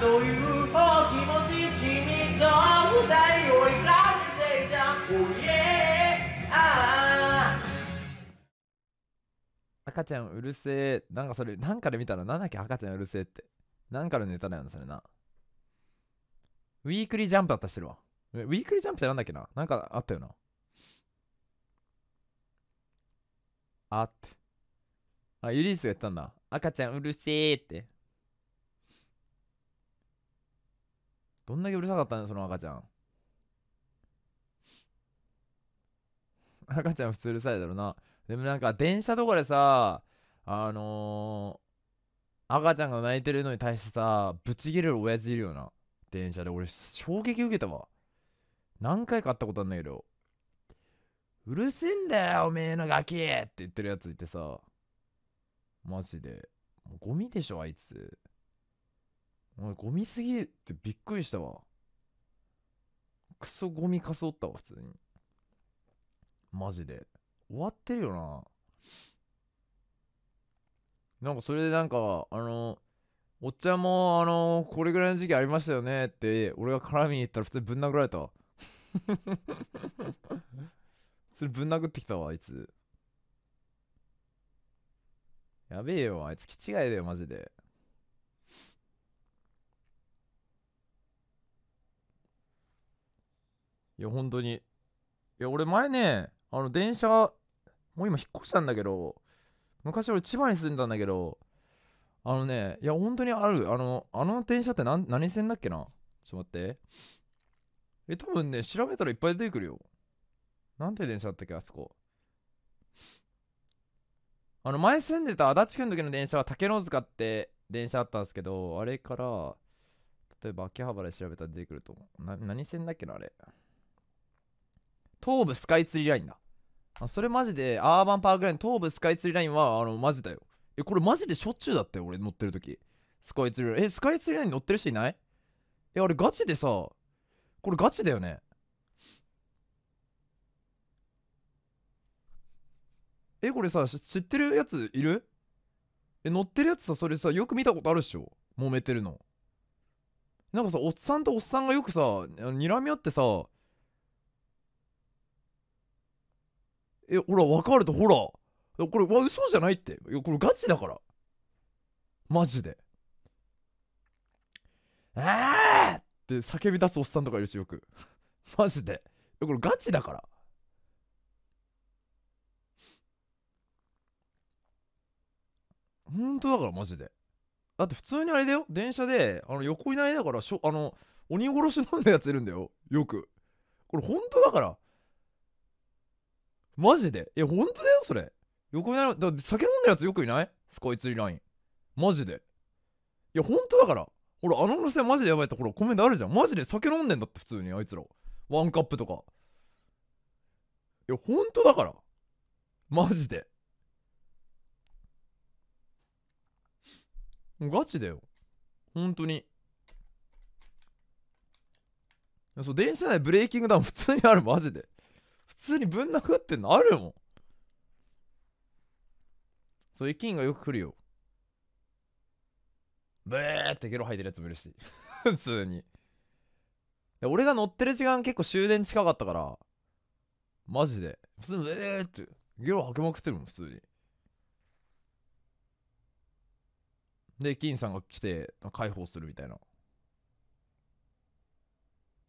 という気持ち君と二人追いかけていた Oh yeah ああ赤ちゃんうるせえなんかそれなんかで見たらなんだっけ赤ちゃんうるせえってなんかのネタなんそれなウィークリージャンプだったしてるわウィークリージャンプってなんだっけななんかあったよなあってあユリースが言ったんだ赤ちゃんうるせえってどんだけうるさかったんだその赤ちゃん 赤ちゃん普通うるさいだろうなでもなんか電車とかでさあのー、赤ちゃんが泣いてるのに対してさぶち切れる親父いるよな電車で俺衝撃受けたわ何回か会ったことあんだけどうるせえんだよおめえのガキって言ってるやついてさマジでゴミでしょあいつお前ゴミすぎってびっくりしたわクソゴミかそったわ普通にマジで終わってるよななんかそれでなんかあのおっちゃんもあのこれぐらいの時期ありましたよねって俺が絡みに行ったら普通にぶん殴られたわそれ ぶん殴ってきたわあいつやべえよあいつ気違いだよマジでいや、本当に。いや、俺前ね、あの、電車、もう今引っ越したんだけど、昔俺千葉に住んだんだけど、あのね、いや、本当にある。あの、あの電車って何何線だっけなちょっと待って。え、多分ね、調べたらいっぱい出てくるよ。なんて電車だったっけ、あそこ。あの、前住んでた足立区の時の電車は竹の塚って電車あったんですけど、あれから、例えば秋葉原で調べたら出てくると思う。な何線だっけな、あれ。東武スカイツリーラインだ。あそれマジで、アーバンパークライン、東武スカイツリーラインは、あの、マジだよ。え、これマジでしょっちゅうだったよ、俺乗ってる時。スカイツリーライン。え、スカイツリーライン乗ってる人いないえ、あれガチでさ、これガチだよね。え、これさ、知ってるやついるえ、乗ってるやつさ、それさ、よく見たことあるっしょ揉めてるの。なんかさ、おっさんとおっさんがよくさ、睨み合ってさ、えほら分かるとほらこれわ嘘じゃないっていやこれガチだからマジでああって叫び出すおっさんとかいるしよく マジでこれガチだから本当だからマジでだって普通にあれだよ電車であの横いないだからしょあの鬼殺し飲んだやついるんだよよくこれ本当だからマジでえ、ほんとだよ、それ。横になる、だ酒飲んでるやつよくいないスカイツリーライン。マジで。いや、ほんとだから。ほら、あの路線マジでやばいってほら、コメントあるじゃん。マジで酒飲んでんだって、普通に、あいつら。ワンカップとか。いや、ほんとだから。マジで。ガチだよ。ほんとに。そう、電車内ブレーキングダウン普通にある、マジで。通にぶん殴ってんのあるもんそういうがよく来るよブーってゲロ吐いてるやつもいるし 普通にで俺が乗ってる時間結構終電近かったからマジで普通にブーってゲロ吐きまくってるもん普通にで員さんが来て解放するみたいな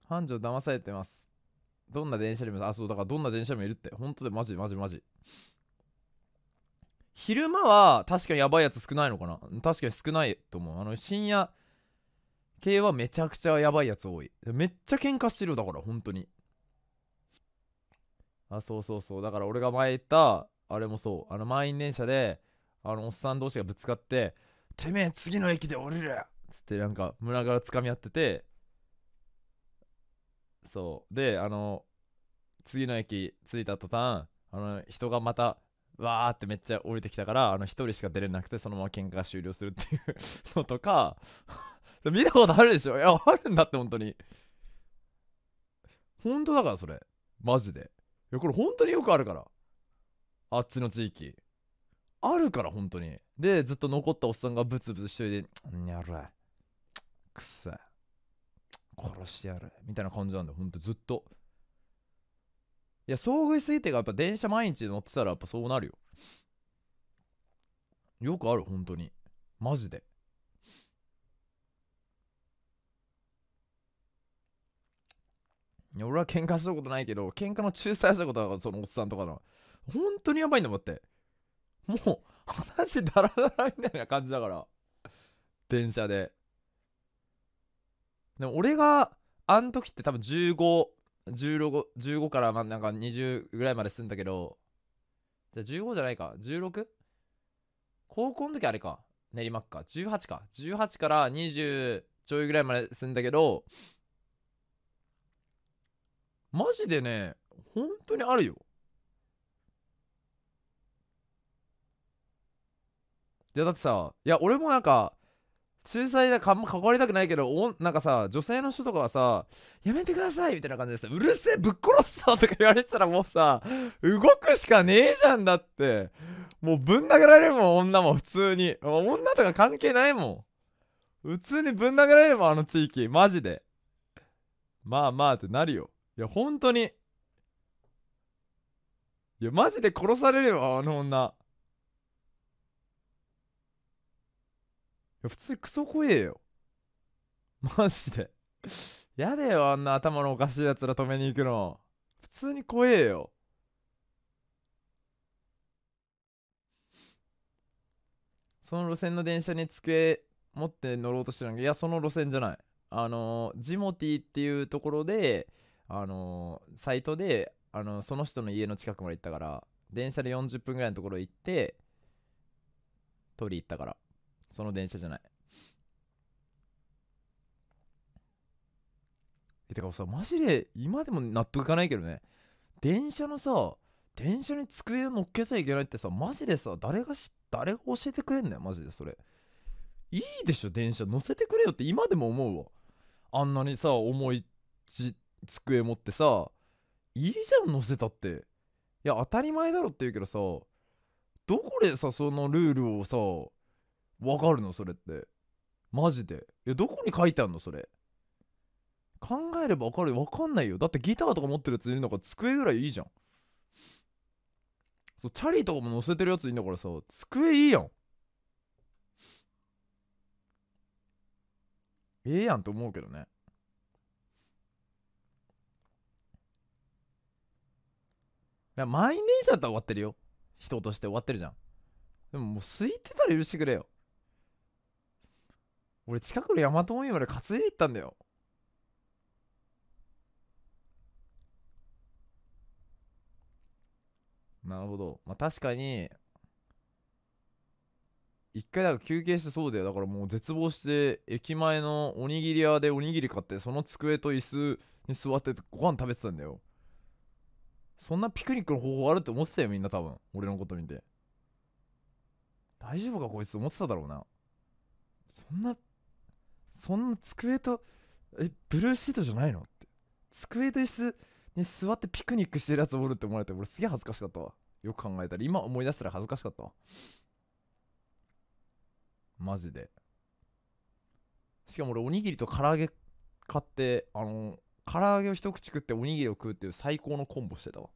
繁盛騙されてますどんな電車でも、あ、そう、だからどんな電車でもいるって。本当で、マジマジマジ。昼間は確かにやばいやつ少ないのかな確かに少ないと思う。あの、深夜系はめちゃくちゃやばいやつ多い。めっちゃ喧嘩してるだから、本当に。あ、そうそうそう。だから俺が前言った、あれもそう。あの、満員電車で、あの、おっさん同士がぶつかって、てめえ、次の駅で降りるつって、なんか、村からつかみ合ってて、そう。で、あの、次の駅着いた途端あの人がまたわーってめっちゃ降りてきたからあの1人しか出れなくてそのまま喧嘩が終了するっていうのとか 見たことあるでしょいやあるんだって本当に本当だからそれマジでいやこれ本当によくあるからあっちの地域あるから本当にでずっと残ったおっさんがブツブツ一人で「にゃるくそ殺してやる」みたいな感じなんだよほんとずっとや、遭遇す定てがやっぱ電車毎日乗ってたらやっぱそうなるよ。よくある、本当に。マジで。いや俺は喧嘩したことないけど、喧嘩の仲裁したことはそのおっさんとかの。本当にやばいんだもんって。もう、話ダラダラみたいな感じだから。電車で。でも俺が、あん時って多分15、15, からまあなんか20ぐらいまで住んだけど、じゃあ15じゃないか、16? 高校の時あれか、練馬区か、18か、18から20ちょいぐらいまで住んだけど、マジでね、本当にあるよ。いやだってさ、いや俺もなんか、仲裁だか関わりたくないけどおなんかさ女性の人とかはさ「やめてください」みたいな感じでさ「うるせえぶっ殺すぞ」とか言われてたらもうさ動くしかねえじゃんだってもうぶん殴られるもん女も普通に女とか関係ないもん普通にぶん殴られるもんあの地域マジでまあまあってなるよいや本当にいやマジで殺されるよあの女や普通クソ怖えよ マジでやだよあんな頭のおかしいやつら止めに行くの普通に怖えよその路線の電車に机持って乗ろうとしてるんいやその路線じゃないあのジモティっていうところであのサイトであのその人の家の近くまで行ったから電車で40分ぐらいのところ行って取り行ったからその電車じゃないえてかさマジで今でも納得いかないけどね電車のさ電車に机を乗っけちゃいけないってさマジでさ誰がし誰が教えてくれんだよマジでそれいいでしょ電車乗せてくれよって今でも思うわあんなにさ重いち机持ってさいいじゃん乗せたっていや当たり前だろって言うけどさどこでさそのルールをさわかるのそれってマジでえどこに書いてあんのそれ考えればわかるわかんないよだってギターとか持ってるやついるんだから机ぐらいいいじゃんそうチャリとかも乗せてるやついるんだからさ机いいやんええやんと思うけどねいや満員電車だったら終わってるよ人として終わってるじゃんでももう空いてたら許してくれよ俺近くの大和海まで担いで行ったんだよなるほどまあ確かに一回んか休憩してそうだよだからもう絶望して駅前のおにぎり屋でおにぎり買ってその机と椅子に座ってご飯食べてたんだよそんなピクニックの方法あるって思ってたよみんな多分俺のこと見て大丈夫かこいつ思ってただろうなそんなそんな机とえブルーシートじゃないのって机と椅子に座ってピクニックしてるやつおるって思われて俺すげえ恥ずかしかったわよく考えたら今思い出したら恥ずかしかったわマジでしかも俺おにぎりと唐揚げ買ってあの唐揚げを一口食っておにぎりを食うっていう最高のコンボしてたわ